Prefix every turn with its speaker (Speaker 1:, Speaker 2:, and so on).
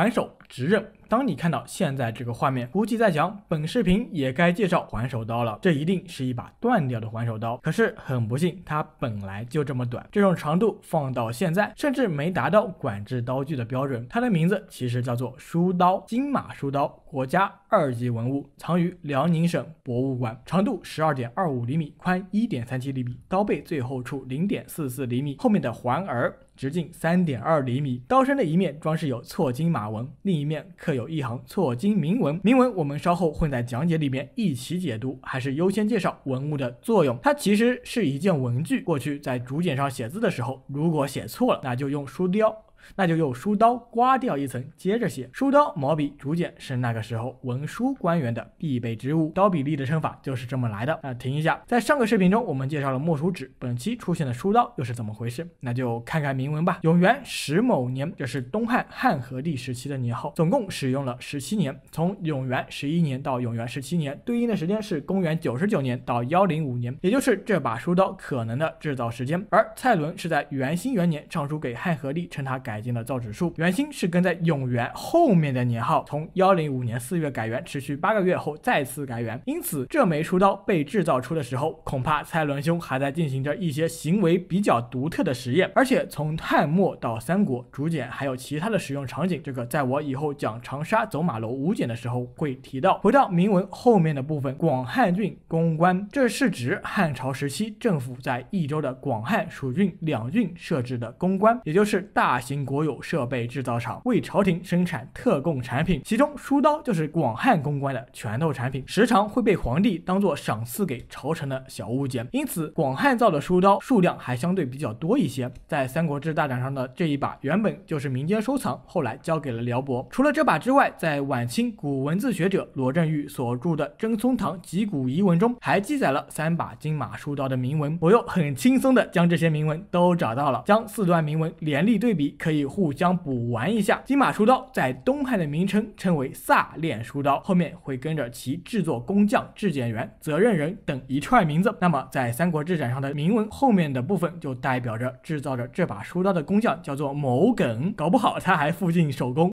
Speaker 1: 还手，直刃。当你看到现在这个画面，估计在想，本视频也该介绍还手刀了。这一定是一把断掉的还手刀，可是很不幸，它本来就这么短。这种长度放到现在，甚至没达到管制刀具的标准。它的名字其实叫做梳刀，金马梳刀，国家二级文物，藏于辽宁省博物馆。长度十二点二五厘米，宽一点三七厘米，刀背最厚处零点四四厘米，后面的环儿直径三点二厘米，刀身的一面装饰有错金马纹，另一面刻有。一行错金铭文，铭文我们稍后会在讲解里面一起解读，还是优先介绍文物的作用。它其实是一件文具，过去在竹简上写字的时候，如果写错了，那就用书雕。那就用书刀刮掉一层，接着写。书刀、毛笔、竹简是那个时候文书官员的必备之物，刀笔吏的称法就是这么来的。那停一下，在上个视频中我们介绍了墨书纸，本期出现的书刀又是怎么回事？那就看看铭文吧。永元十某年，这是东汉汉和帝时期的年号，总共使用了十七年，从永元十一年到永元十七年，对应的时间是公元九十九年到幺零五年，也就是这把书刀可能的制造时间。而蔡伦是在元兴元年上书给汉和帝，称他改。改进了造纸术，原兴是跟在永元后面的年号，从幺零五年四月改元，持续八个月后再次改元。因此，这枚出刀被制造出的时候，恐怕蔡伦兄还在进行着一些行为比较独特的实验。而且，从汉末到三国，竹简还有其他的使用场景，这个在我以后讲长沙走马楼吴简的时候会提到。回到铭文后面的部分，广汉郡公关，这是指汉朝时期政府在益州的广汉、蜀郡两郡设置的公关，也就是大型。国有设备制造厂为朝廷生产特供产品，其中书刀就是广汉公关的拳头产品，时常会被皇帝当做赏赐给朝臣的小物件，因此广汉造的书刀数量还相对比较多一些。在《三国志》大展上的这一把，原本就是民间收藏，后来交给了辽博。除了这把之外，在晚清古文字学者罗振玉所著的《真松堂集古遗文》中，还记载了三把金马书刀的铭文。我又很轻松的将这些铭文都找到了，将四段铭文联立对比，可。以。可以互相补完一下，金马书刀在东汉的名称称为萨练书刀，后面会跟着其制作工匠、质检员、责任人等一串名字。那么在三国志展上的铭文后面的部分，就代表着制造着这把书刀的工匠叫做某耿，搞不好他还附近手工。